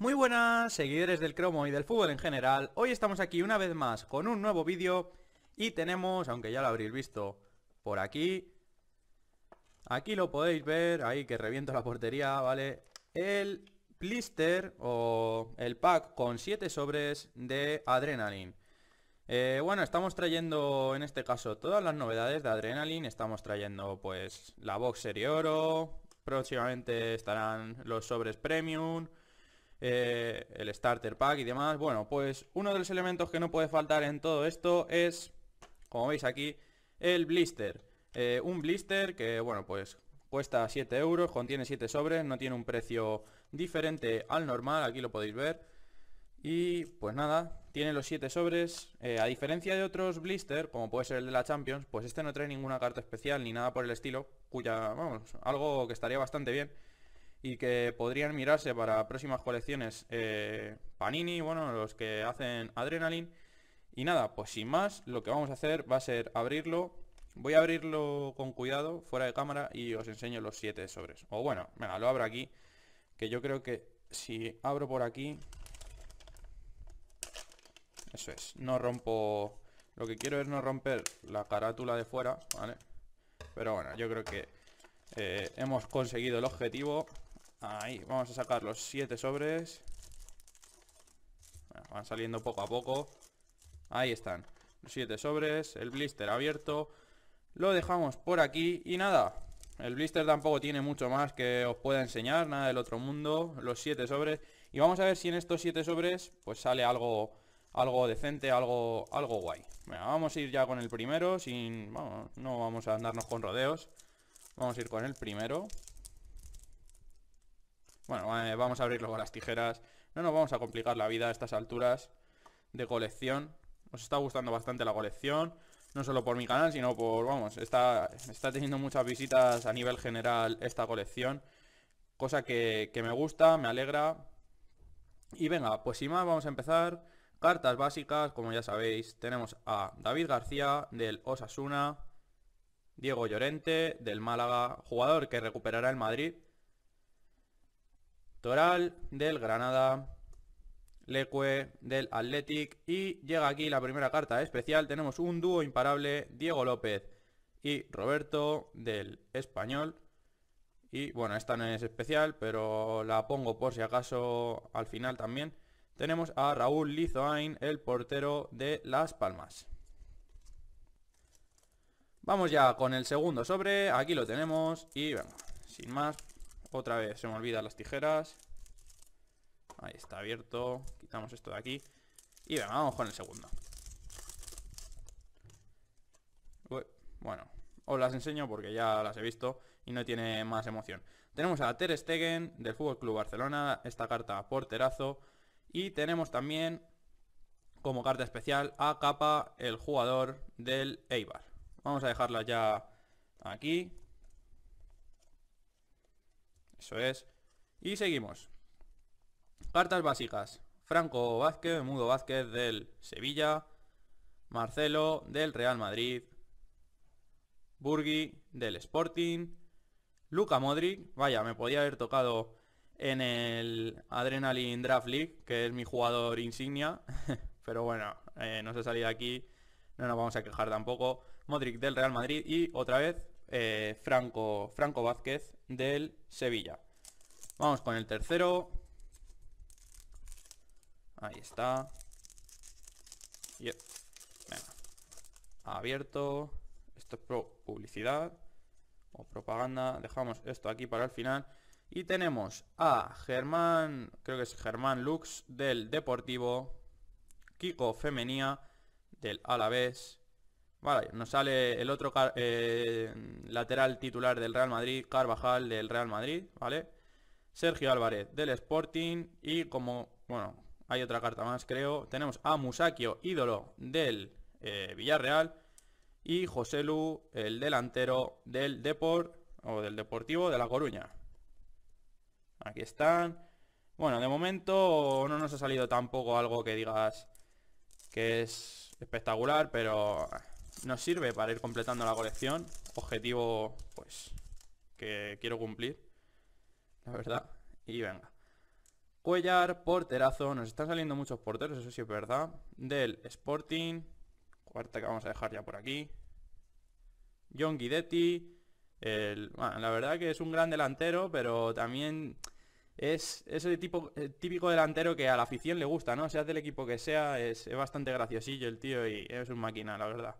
Muy buenas seguidores del cromo y del fútbol en general, hoy estamos aquí una vez más con un nuevo vídeo y tenemos, aunque ya lo habréis visto por aquí, aquí lo podéis ver, ahí que reviento la portería, ¿vale? El blister o el pack con 7 sobres de adrenaline. Eh, bueno, estamos trayendo en este caso todas las novedades de Adrenaline. Estamos trayendo pues la box y oro. Próximamente estarán los sobres premium. Eh, el starter pack y demás. Bueno, pues uno de los elementos que no puede faltar en todo esto es, como veis aquí, el blister. Eh, un blister que, bueno, pues cuesta 7 euros, contiene 7 sobres, no tiene un precio diferente al normal, aquí lo podéis ver. Y pues nada, tiene los 7 sobres. Eh, a diferencia de otros blister, como puede ser el de la Champions, pues este no trae ninguna carta especial ni nada por el estilo, cuya, vamos, algo que estaría bastante bien y que podrían mirarse para próximas colecciones eh, Panini, bueno, los que hacen Adrenaline. Y nada, pues sin más, lo que vamos a hacer va a ser abrirlo. Voy a abrirlo con cuidado, fuera de cámara, y os enseño los 7 sobres. O bueno, venga, lo abro aquí, que yo creo que si abro por aquí... Eso es, no rompo... Lo que quiero es no romper la carátula de fuera, ¿vale? Pero bueno, yo creo que eh, hemos conseguido el objetivo Ahí, vamos a sacar los 7 sobres Van saliendo poco a poco Ahí están Los 7 sobres, el blister abierto Lo dejamos por aquí y nada El blister tampoco tiene mucho más que os pueda enseñar Nada del otro mundo Los siete sobres Y vamos a ver si en estos siete sobres pues sale algo algo decente, algo, algo guay. vamos a ir ya con el primero, sin, no vamos a andarnos con rodeos. Vamos a ir con el primero. Bueno, eh, vamos a abrirlo con las tijeras. No nos vamos a complicar la vida a estas alturas de colección. Nos está gustando bastante la colección. No solo por mi canal, sino por, vamos, está, está teniendo muchas visitas a nivel general esta colección. Cosa que, que me gusta, me alegra. Y venga, pues sin más vamos a empezar. Cartas básicas, como ya sabéis, tenemos a David García del Osasuna, Diego Llorente del Málaga, jugador que recuperará el Madrid Toral del Granada, Leque del Athletic y llega aquí la primera carta especial. Tenemos un dúo imparable, Diego López y Roberto del Español. Y bueno, esta no es especial, pero la pongo por si acaso al final también. Tenemos a Raúl Lizoain, el portero de Las Palmas. Vamos ya con el segundo sobre, aquí lo tenemos y vamos sin más, otra vez, se me olvidan las tijeras. Ahí está abierto. Quitamos esto de aquí. Y venga, vamos con el segundo. Bueno, os las enseño porque ya las he visto y no tiene más emoción. Tenemos a Ter Stegen del Fútbol Club Barcelona, esta carta porterazo. Y tenemos también como carta especial a Capa, el jugador del Eibar. Vamos a dejarla ya aquí. Eso es. Y seguimos. Cartas básicas. Franco Vázquez, Mudo Vázquez del Sevilla. Marcelo del Real Madrid. Burgui del Sporting. Luca Modric. Vaya, me podía haber tocado en el Adrenaline Draft League, que es mi jugador insignia. Pero bueno, eh, no se salía aquí. No nos vamos a quejar tampoco. Modric del Real Madrid. Y otra vez, eh, Franco, Franco Vázquez del Sevilla. Vamos con el tercero. Ahí está. Abierto. Esto es publicidad o propaganda. Dejamos esto aquí para el final. Y tenemos a Germán, creo que es Germán Lux del Deportivo, Kiko Femenía del Alavés, Vale, nos sale el otro eh, lateral titular del Real Madrid, Carvajal del Real Madrid, ¿vale? Sergio Álvarez del Sporting y como, bueno, hay otra carta más creo, tenemos a Musakio, ídolo del eh, Villarreal y José Lu, el delantero del Deport o del Deportivo de La Coruña. Aquí están. Bueno, de momento no nos ha salido tampoco algo que digas que es espectacular, pero nos sirve para ir completando la colección. Objetivo, pues, que quiero cumplir. La verdad. Y venga. Cuellar, porterazo. Nos están saliendo muchos porteros, eso sí es verdad. Del Sporting. Cuarta que vamos a dejar ya por aquí. John Guidetti. la verdad que es un gran delantero, pero también es, el, tipo, típico delantero que a la afición le gusta, ¿no? Sea del equipo que sea, es, es bastante graciosillo el tío y es un máquina, la verdad.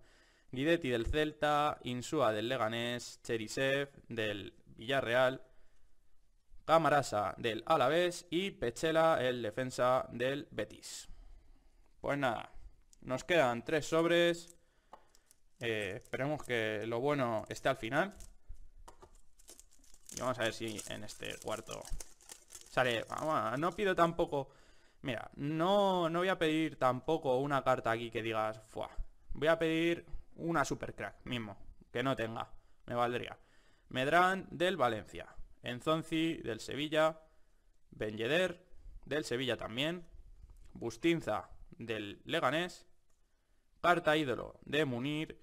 Guidetti del Celta, Insua del Leganés, Cherisev del Villarreal, Camarasa del Alavés y Pechela el defensa del Betis. Pues nada, nos quedan tres sobres. Eh, esperemos que lo bueno esté al final. Y vamos a ver si en este cuarto sale... No pido tampoco... Mira, no, no voy a pedir tampoco una carta aquí que digas... voy a pedir una supercrack mismo, que no tenga, me valdría. Medrán del Valencia, Enzonzi del Sevilla, Benyeder del Sevilla también, Bustinza del Leganés, Carta Ídolo de Munir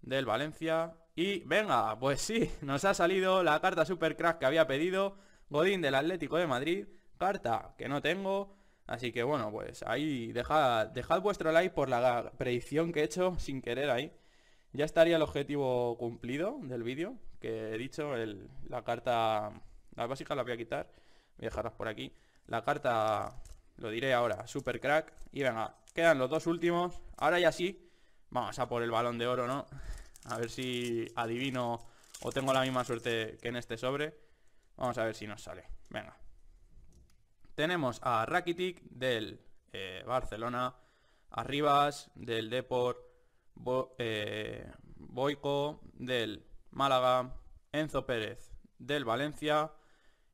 del Valencia y venga, pues sí, nos ha salido la carta super crack que había pedido Godín del Atlético de Madrid, carta que no tengo, así que bueno, pues ahí dejad, dejad vuestro like por la predicción que he hecho sin querer ahí. Ya estaría el objetivo cumplido del vídeo, que he dicho, el, la carta, la básica la voy a quitar, voy a dejarlas por aquí. La carta, lo diré ahora, super crack. Y venga, quedan los dos últimos. Ahora ya sí, vamos a por el balón de oro, ¿no? A ver si adivino o tengo la misma suerte que en este sobre. Vamos a ver si nos sale. Venga. Tenemos a Rakitic del eh, Barcelona, Arribas, del Deport, eh, Boico del Málaga, Enzo Pérez del Valencia.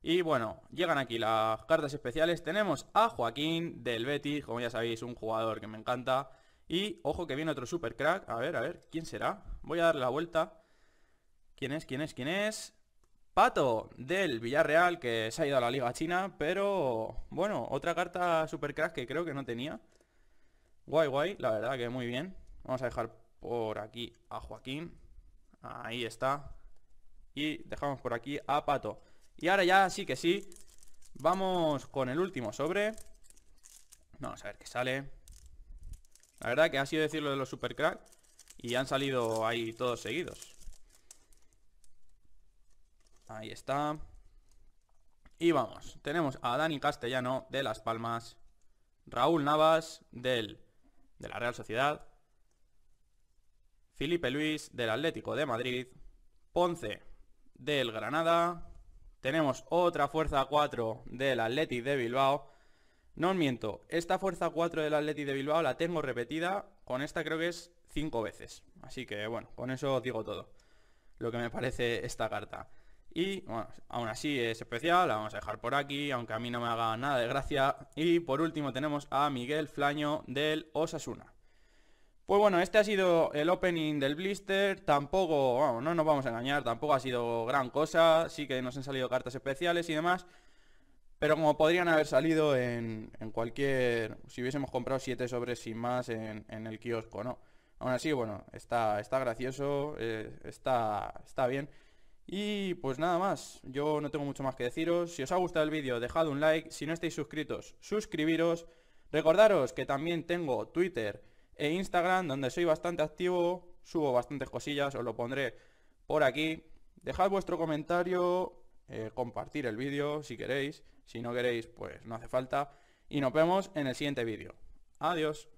Y bueno, llegan aquí las cartas especiales. Tenemos a Joaquín del Betis, como ya sabéis, un jugador que me encanta. Y ojo que viene otro super crack. A ver, a ver, ¿quién será? Voy a darle la vuelta. ¿Quién es? ¿Quién es? ¿Quién es? Pato del Villarreal, que se ha ido a la Liga China, pero bueno, otra carta super crack que creo que no tenía. Guay, guay, la verdad que muy bien. Vamos a dejar por aquí a Joaquín. Ahí está. Y dejamos por aquí a Pato. Y ahora ya sí que sí. Vamos con el último sobre. Vamos a ver qué sale. La verdad que ha sido decirlo de los supercrack. Y han salido ahí todos seguidos. Ahí está. Y vamos. Tenemos a Dani Castellano de Las Palmas. Raúl Navas del, de la Real Sociedad. Felipe Luis del Atlético de Madrid, Ponce del Granada, tenemos otra fuerza 4 del Atlético de Bilbao. No os miento, esta fuerza 4 del Atlético de Bilbao la tengo repetida, con esta creo que es 5 veces. Así que bueno, con eso os digo todo, lo que me parece esta carta. Y bueno, aún así es especial, la vamos a dejar por aquí, aunque a mí no me haga nada de gracia. Y por último tenemos a Miguel Flaño del Osasuna. Pues bueno, este ha sido el opening del blister, tampoco, vamos, no nos vamos a engañar, tampoco ha sido gran cosa, sí que nos han salido cartas especiales y demás, pero como podrían haber salido en, cualquier, si hubiésemos comprado 7 sobres sin más en, el kiosco, ¿no? Aún así, bueno, está, está gracioso, eh, está, está bien. Y pues nada más, yo no tengo mucho más que deciros, si os ha gustado el vídeo dejad un like, si no estáis suscritos, suscribiros, recordaros que también tengo Twitter, e Instagram, donde soy bastante activo, subo bastantes cosillas, os lo pondré por aquí. Dejad vuestro comentario, compartir el vídeo si queréis, si no queréis pues no hace falta. Y nos vemos en el siguiente vídeo. Adiós.